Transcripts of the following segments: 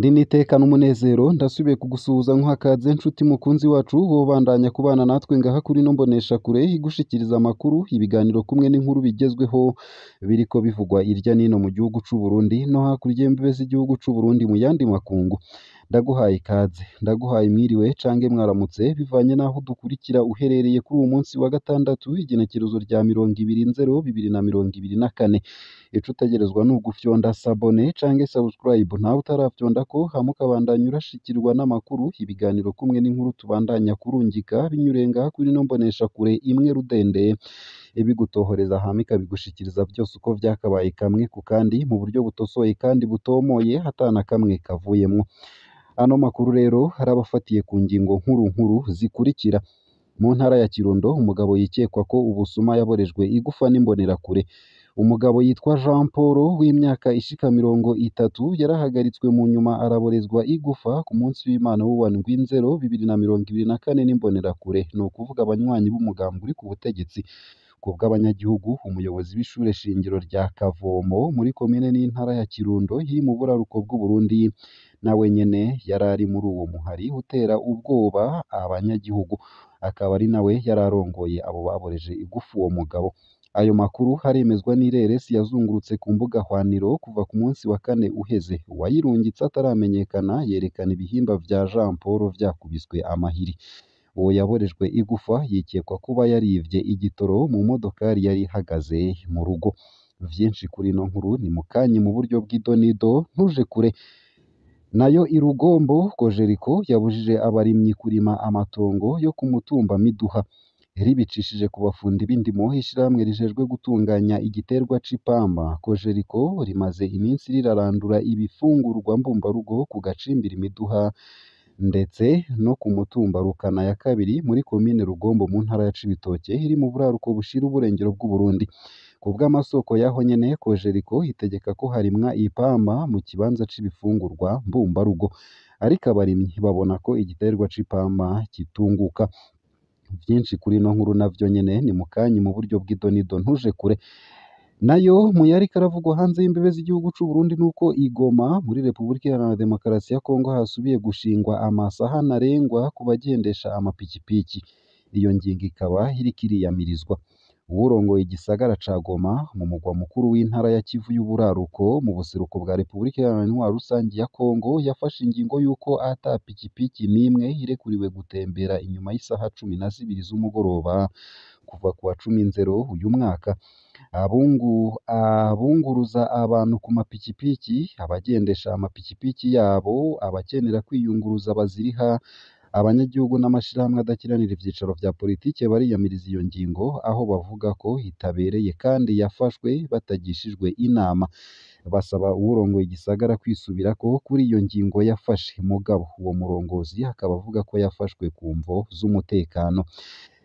ndi n'iteka n'umunezero ndasubiye kugusuhuza nk'akaze nshuti mukunzi wacu wobandanya kubana natwe ngaha kuri no mbonesha kure igushikiriza amakuru ibiganiro kumwe n'inkuru bigezweho ko bivugwa irya nino mu gihugu c'u Burundi no hakurya y'imbibe z'igihugu c'u Burundi mu yandi makungu Ndaguhaye ikaze, ndaguhaye mwiriwe cange mwaramutse bivanye n'aho udukurikira uherereye kuri uwo munsi wa gatandatu w'igenekerezo rya mirongo ibiri nzero bibiri na mirongo ibiri na kane. Ico utegerezwa ni ugufyonda sabone cange subscribe, nawe utarafyonda ko hamukabandanya ukabandanya urashikirwa n'amakuru, ibiganiro kumwe n'inkuru tubandanya kurungika binyurenga ngaha kuri ino mboneshakure imwe rudendeye, ibigutohoreza hama ikabigushikiriza byose uko byakabaye kamwe ku kandi mu buryo butosoye kandi butomoye, hatana kamwe kavuyemo. Ano makuru rero harabafatiye ku ngingo nkuru nkuru zikurikira: Mu ntara ya Kirundo umugabo yikekwa ko ubusuma yaborejwe igufa n'imbonerakure. Umugabo yitwa Jean Paul w'imyaka ishika mirongo itatu yarahagaritswe mu nyuma araborezwa igufa ku munsi w'Imana w'uwa ndwi bibiri na mirongo ibiri na kane n'imbonerakure. Ni ukuvuga abanywanyi b'umugambwe uri ku butegetsi. Ku bw'abanyagihugu, umuyobozi w'ishure shingiro rya Kavomo muri komine n'intara ya Kirundo, y'imuburaruko bw'u Burundi nawe nyine yari ari muri uwo muhari utera ubwoba abanyagihugu, akaba ari nawe yari arongoye abo baboreje igufu uwo mugabo. Ayo makuru haremezwa n'ireresi yazungurutse ku mbuga hwaniro kuva ku munsi wa kane uheze, uwayirungitse ataramenyekana yerekana ibihimba bya Jean Paul byakubiswe amahiri. Uwo yaborejwe igufa yikekwa kuba yaribye igitoro mu modoka yari ihagaze mu rugo. byinshi kuri ino nkuru ni mu kanya mu buryo bw'idonido ntuje kure. nayo i Rugombo Cogeco yabujije abarimyi kurima amatongo yo kumutumba mutumba Miduha ribicishije ku bafundi b'indimo Ishyirahamwe rijejwe gutunganya igiterwa c'ipamba Cogeco rimaze iminsi rirarandura ibifungurwa mbumbarugo ku gacimbiri Miduha ndetse no ku mutumba Rukana ya kabiri muri komine Rugombo mu ntara ya Cibitoke iri mu buraruko bushira uburengero bw'u Burundi Ku bw'amasoko y'aho nyene ko Jeriko itegeka ko harimwa ipampa mu kibanza c'ibifungurwa mbumbarugo ariko abarimyi babona ko igiterwa c'ipampa kitunguka byinshi kuri ino nkuru navyo nyene ni mukanyi mu buryo bw'idonido ntuje kure nayo mu yariko aravugwa hanze y'imbibe z'igihugu cy’u Burundi nuko i Goma muri Repubulika Iharanira Demokarasi ya Kongo hasubiye gushingwa amasaha ntarengwa ku bagendesha amapikipiki iyo ngingo ikaba iriko iriyamirizwa uwurongoye igisagara ca Goma mu mugwa mukuru w'intara ya Kivu y'Uburaruko mu buseruko bwa Repubulika Iharanira Intwaro Rusange ya Kongo yafashe ingingo y'uko ata pikipiki n'imwe irekuriwe gutembera inyuma y'isaha cumi na zibiri z'umugoroba kuva kuwa cumi Nzero uyu mwaka abungu abunguruza abantu ku mapikipiki abagendesha amapikipiki yabo abakenera kwiyunguruza baziriha Abanyagihugu n'amashyirahamwe adakiranira ibyicaro bya politiki bariyamiriza iyo ngingo aho bavuga ko itabereye kandi yafashwe batagishijwe inama basaba urongoye igisagara ko kuri iyo ngingo yafashe mugabo uwo murongozi akaba avuga ko yafashwe ku mvo z'umutekano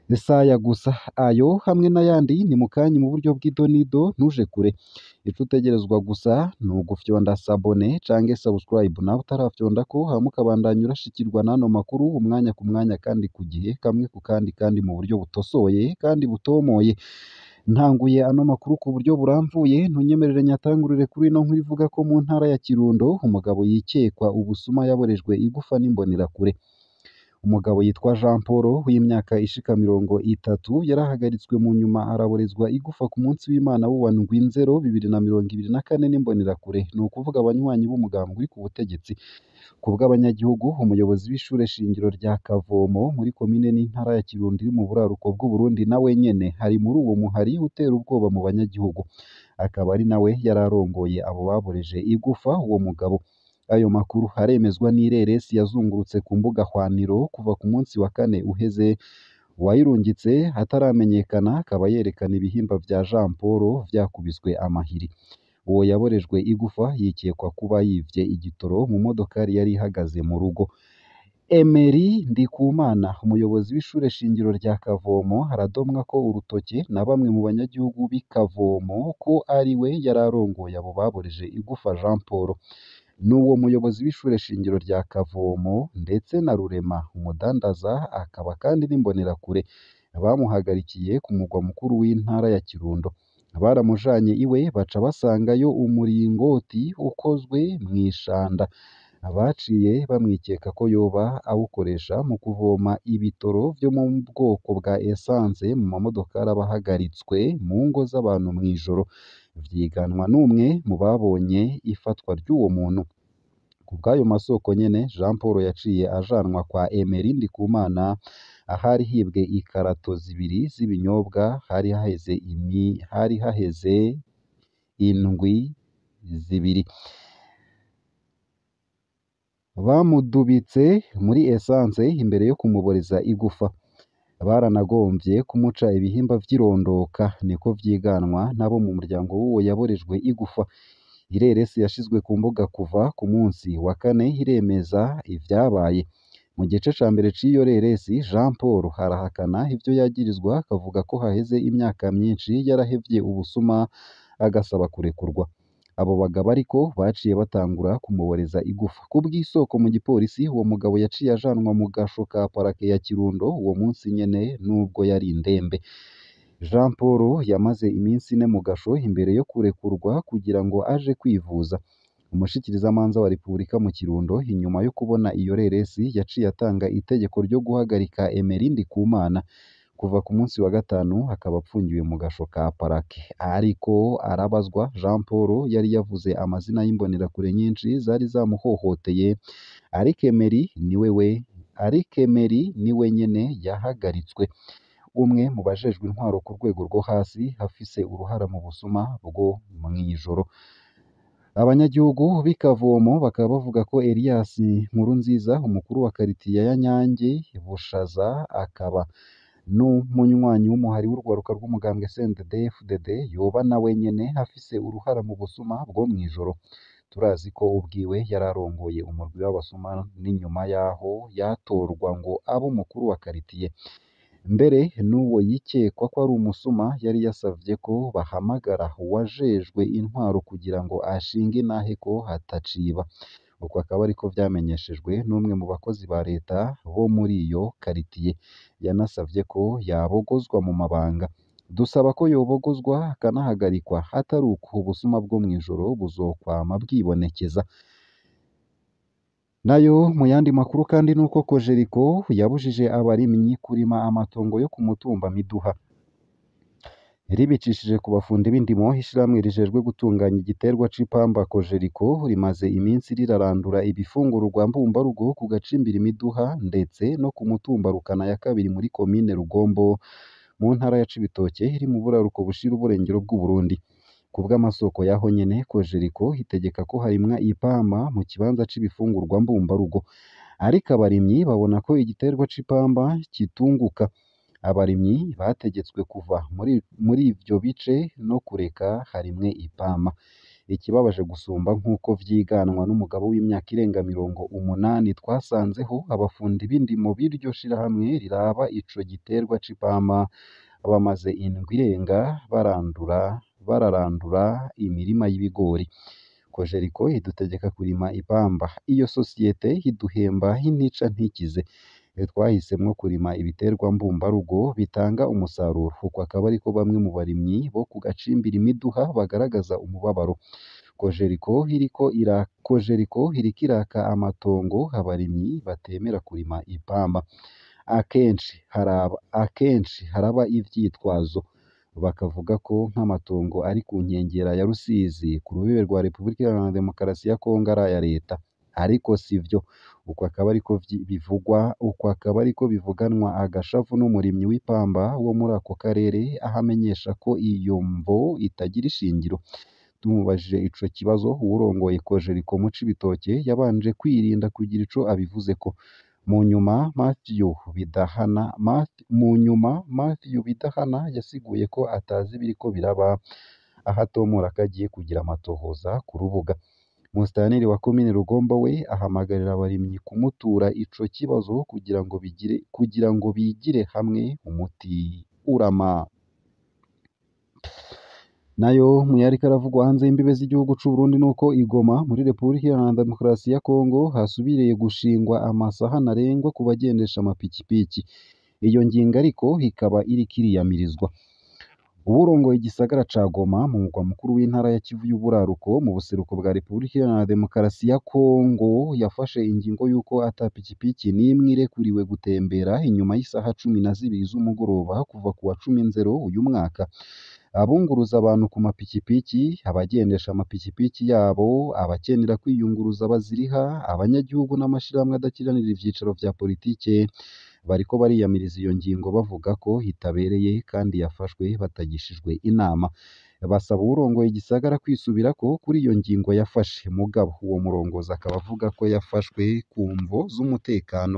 zisaya gusa ayo hamwe n'ayandi ni mu kanya mu buryo bw'idonido ntuje kure icyo utegerezwa gusa ni ugufyonda sabone cyangwa sabusikarayibu nawe utarafyonda ko hama ukabandanya urashikirwa n'ano makuru umwanya ku mwanya kandi ku gihe kamwe ku kandi kandi mu buryo butosoye kandi butomoye ntanguye ano makuru ku buryo burambuye ntunyemerere nyatangurire kuri ino nkuru ivuga ko mu ntara ya Kirundo umugabo yikekwa ubusuma yaborejwe igufa n'imbonerakure Umugabo yitwa Jean Paul w'imyaka ishika mirongo itatu yarahagaritswe mu nyuma araburizwa igufa ku munsi w'Imana w'uwa Ndwizero bibiri na mirongo ibiri na kane n'imbonerakure ni ukuvuga abanywanyi b'umugambwe uri ku butegetsi. Ku bw'abanyagihugu, umuyobozi w'ishure shingiro rya Kavomo muri komine n'intara ya Kirundi iri mu buraruko bw'Uburundi na wenyene hari muri uwo muhari utera ubwoba mu banyagihugu, akaba ari nawe yari arongoye abo babureje igufa uwo mugabo. Ayo makuru aremezwa n'ireresi yazungurutse ku mbuga hwaniro kuva ku munsi wa kane uheze wayirungitse ataramenyekana akaba yerekana ibihimba bya Jean Paul byakubiswe amahiri uwo yaborejwe igufa yikekwa kuba yibye igitoro mu modoka yari ihagaze mu rugo Emery Ndikumana umuyobozi w'ishure shingiro rya Kavomo aradomwa ko urutoki na bamwe mu banyagihugu b'i Kavomo ko ari we yari arongoye abo baboreje igufa Jean Paul n’uwo muyobozi w'ishuri shingiro rya Kavomo ndetse na Rurema, umudandaza akaba kandi n'imbonerakure, bamuhagarikiye ku mugwa mukuru w'intara ya Kirundo. Baramujanye iwe baca basangayo umuringoti ukozwe mu ishanda, abaciye bamwikeka ko yoba awukoresha mu kuvoma ibitoro byo mu bwoko bwa esanse mu mamodoka aba mu ngo z'abantu ijoro. Byiganwa n'umwe mu babonye ifatwa ry'uwo muntu ku bw'ayo masoko nyene Jean Paul yaciye ajanwa kwa Emery Ndikumana ahari hibwe ikarato zibiri z'ibinyobwa hari haheze imi hari haheze indwi zibiri bamudubitse muri essence imbere yo kumuboriza igufa baranagombye kumuca ibihimba vy'irondoka niko vyiganwa n'abo mu muryango w'uwo yaborejwe igufa ireresi yashizwe ku mbuga kuva ku munsi wa kane iremeza ivyabaye mu gice ca mbere c'iyo reresi Jean Paul harahakana ivyo yagirizwa akavuga ko haheze imyaka myinshi yarahevye ubusuma agasaba kurekurwa Abo bagabo ariko baciye batangura kumuboriza igufa. Ku bw'isoko mu gipolisi, uwo mugabo yaciye ajanwa mu gasho ka parake ya Kirundo uwo munsi nyene n'ubwo yari indembe. Jean Paul yamaze iminsi ine mu gasho imbere yo kurekurwa kugira ngo aje kwivuza. Umushikirizamanza wa Repubulika mu Kirundo inyuma yo kubona iyo reresi yaciye atanga itegeko ryo guhagarika emerindi ku mana. Kuva ku munsi wa gatanu akaba apfungiwe mu gasho ka Parake ariko arabazwa Jean Paul yari yavuze amazina y'imbonerakure nyinshi zari zamuhohoteye Ark Emery niwe we Ark Emery niwe nyene yahagaritswe umwe mu bajejwe intwaro ku rwego rwo hasi hafise uruhara mu busuma bwo mw'ijoro abanyagihugu b'i bakaba bavuga ko Elias nkuru nziza umukuru wa karitiye ya Nyange Bushaza akaba n'umunywanyi w'umuhari w'urwaruka rw'umugambwe CNDD-FDD yoba na wenyine afise uruhara mu busuma bwo mu ijoro turazi ko ubwiwe yari arongoye umurwi w'abasuma n'inyuma yaho yatorwa ngo abe umukuru wa karitiye mbere n'uwo yikekwa ko ari umusuma yari yasabye ko bahamagara uwajejwe intwaro kugira ngo ashinge inahe ko hataciba uku akaba ariko byamenyeshejwe n'umwe mu bakozi ba Leta bo muri iyo karitsiye yanasabye ko yabogozwa mu mabanga dusaba ko yobogozwa akanahagarikwa hatari uko ubusuma bwo mu ijoro buzokwama bwibonekeza nayo mu yandi makuru kandi nuko Cogeco yabujije abarimyi kurima amatongo yo ku mutumba Miduha ribicishije ku bafundi b'indimo, ishyirahamwe rijejwe gutunganya igiterwa c'ipamba (Cogeco) rimaze iminsi rirarandura ibifungurwa mbumbarugo ku gacimbiri ndetse no ku mutumba Rukana ya kabiri muri Komine Rugombo mu Ntara ya Cibitoke iri mu Buraruko bushira Uburengero bw'u Burundi ku bw'amasoko yaho nyene Cogeco hitegeka ko harimwa ipampa mu kibanza c'ibifungurwa mbumbarugo ariko abarimyi babona ko igiterwa c'ipamba kitunguka Abarimyi bategetswe kuva muri ibyo bice no kureka harimwe ipamba. Ikibabaje gusumba nk'uko byiganwa n'umugabo w'imyaka irenga mirongo umunani twasanzeho, abafundi mu b'iryo shirahamwe riraba ico giterwa c'ipamba, bamaze indwi irenga barandura bararandura imirima y'ibigori. Cogeco idutegeka kurima ipamba. Iyo sosiyete iduhemba intica ntikize. twahisemo kurima ibiterwa mbumbarugo bitanga umusaruro uku akaba ariko bamwe mu barimyi bo ku gacimbiri Miduha bagaragaza umubabaro kojeriko iriko iraka amatongo abarimyi batemera kurima ipamba akenshi haraba ibyitwazo bakavuga ko nk'amatongo ari ku nkengera ya Rusizi ku rubibe rwa Repubulika ya Demokarasi ya Congo ari aya Leta ariko si byo uku akaba ari bivugwa, uku akaba ari bivuganwa Agashavu n'umurimyi w'ipamba wo muri ako karere ahamenyesha ko iyo mvo itagira ishingiro. Tumubajije icyo kibazo uwurongoye Cogeco mu Cibitoke yabanje kwirinda kugira icyo abivuze ko. Mu nyuma Matthew Bidahana Matthew mu nyuma Bidahana yasiguye ko atazi ibiri ko biraba, aha Tom Muraka agiye kugira amatohoza ku rubuga. Umusitanteri wa Komini Rugomwa we ahamagarira abarimyi kumutura ico kibazo kugira ngo bigire hamwe umuti urama nayo mu yariko aravugwa hanze y'imbibe z'igihugu c'Uburundi nuko Igoma muri Republika Iharanira Demokarasi ya Kongo hasubiriye gushingwa amasaha ntarengwa ku bagendesha amapikipiki iyo ngingo ariko ikaba iriko iriyamirizwa uba urongoye igisagara ca Goma mu murwa mukuru w'intara ya Kivu y'Uburaruko mu buseruko bwa Repubulika Iharanira Demokarasi ya Kongo yafashe ingingo y'uko ata pikipiki n'imwe irekuriwe gutembera inyuma y'isaha cumi na zibiri z'umugoroba kuva ku wa cumi Nzero uyu mwaka abunguruza abantu ku mapikipiki, abagendesha amapikipiki yabo, abakenera kwiyunguruza baziriha, abanyagihugu n'amashirahamwe adakiranira ivyicaro vya politike bariko bariyamiriza iyo ngingo bavuga ko itabereye kandi yafashwe batagishijwe inama basaba urongoye igisagara ko kuri iyo ngingo yafashe mugabo uwo murongozi akaba avuga ko yafashwe ku mvo z'umutekano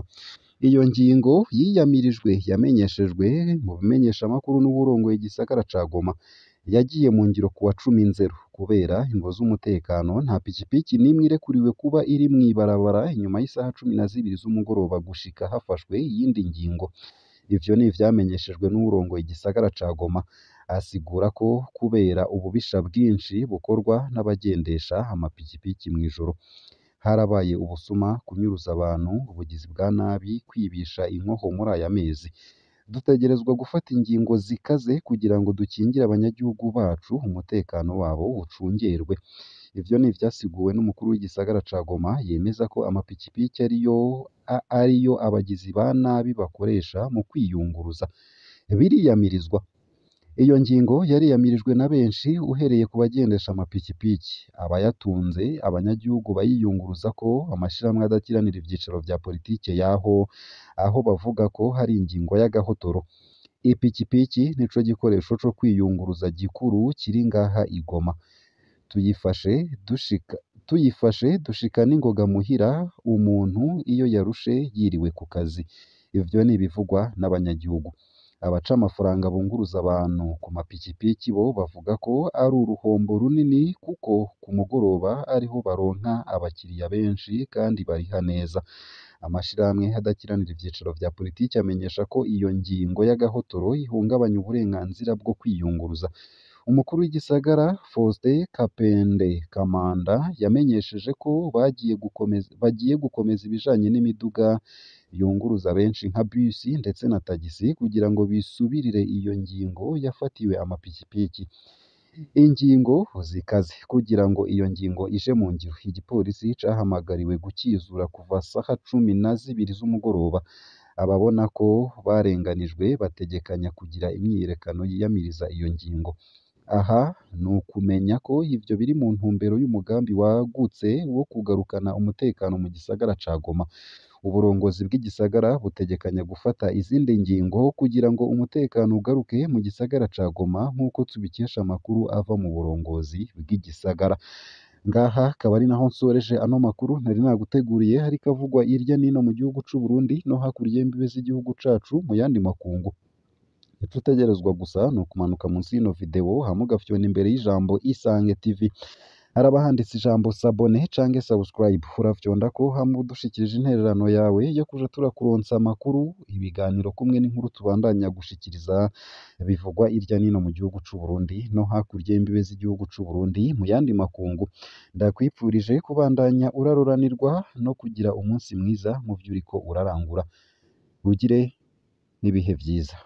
iyo ngingo yiyamirijwe yamenyeshejwe mu bimenyeshamakuru n'uburongoye igisagara ca Goma yagiye mu ngiro kuwa Cumi Nzero kubera ingo z'umutekano nta pikipiki n'imwe irekuriwe kuba iri mu ibarabara nyuma y'isaha cumi na zibiri z'umugoroba gushika hafashwe iyindi ngingo ivyo ni ivyamenyeshejwe n'uwurongoye igisagara ca Goma asigura ko kubera ububisha bwinshi bukorwa n'abagendesha amapikipiki mw'ijoro harabaye ubusuma kunyuruza abantu ubugizi bwa nabi kwibisha inkoho muri aya mezi dutegerezwa gufata ingingo zikaze kugira ngo dukingire abanyagihugu bacu umutekano wabo ucungerwe ibyo ni ibyasiguwe n'umukuru w'igisagara ca Goma yemeza ko amapikipiki ariyo abagizi ba nabi bakoresha mu kwiyunguruza biriyamirizwa Iyo ngingo yariyamirijwe na benshi uhereye ku bagendesha amapikipiki, abayatunze, abanyagihugu bayiyunguruza ko amashyirahamwe adakiranira ibyiciro bya politiki y'aho, aho bavuga ko hari ingingo y'agahotoro. Ipikipiki nicyo gikoresho cyo kwiyunguruza gikuru kiri ngaha i Tuyifashe dushika, tuyifashe dushika n'ingoga muhira, umuntu iyo yarushe yiriwe ku kazi. Ibyo ni ibivugwa n'abanyagihugu. Abaca amafaranga bunguruza abantu ku mapikipiki bo bavuga ko ari uruhombo runini kuko ku mugoroba ariho baronka abakiriya benshi kandi bariha neza. Amashyirahamwe adakiranira ibyiciro bya politiki amenyesha ko iyo ngingo y'agahotoro ihungabanya uburenganzira bwo kwiyunguruza. Umukuru w'igisagara Faustin Kapende Kamanda yamenyesheje ko bagiye gukomeza ibijyanye n'imiduga yunguruza benshi nka bisi ndetse na tagisi kugira ngo bisubirire iyo ngingo yafatiwe amapikipiki. Ingingo zikaze kugira ngo iyo ngingo ije mu ngiro, igipolisi cyahamagariwe gukizura kuva saha cumi na zibiri z'umugoroba. Ababona ko barenganijwe bategekanya kugira imyiyerekano yiyamiriza iyo ngingo. Aha ni ukumenya ko ibyo biri mu ntumbero y'umugambi wagutse wo kugarukana umutekano mu gisagara ca Goma uburongozi bw'igisagara butegekanya gufata izindi ngingo kugira ngo umutekano ugaruke mu gisagara ca Goma nk'uko tubikesha amakuru ava mu burongozi bw'igisagara ngaha akaba ari naho nsoreje ano makuru nari naguteguriye ariko avugwa hirya no mu gihugu c'u Burundi no hakurya y'imbibi z'igihugu cacu mu yandi makungu. Icyo utegerezwa gusa ni ukumanuka munsi y'ino video hama imbere y'ijambo Isange TV haraba handitse ijambo sabone cange subscribe urafyondako hama uba intererano yawe yo kuja turakuronsa amakuru ibiganiro kumwe n'inkuru tubandanya gushikiriza bivugwa irya nino mu gihugu cy’u Burundi no hakurya y'imbibe z'igihugu cy’u Burundi mu yandi makungu ndakwipfurije kubandanya uraroranirwa no kugira umunsi mwiza mu vy'uriko urarangura ugire n'ibihe byiza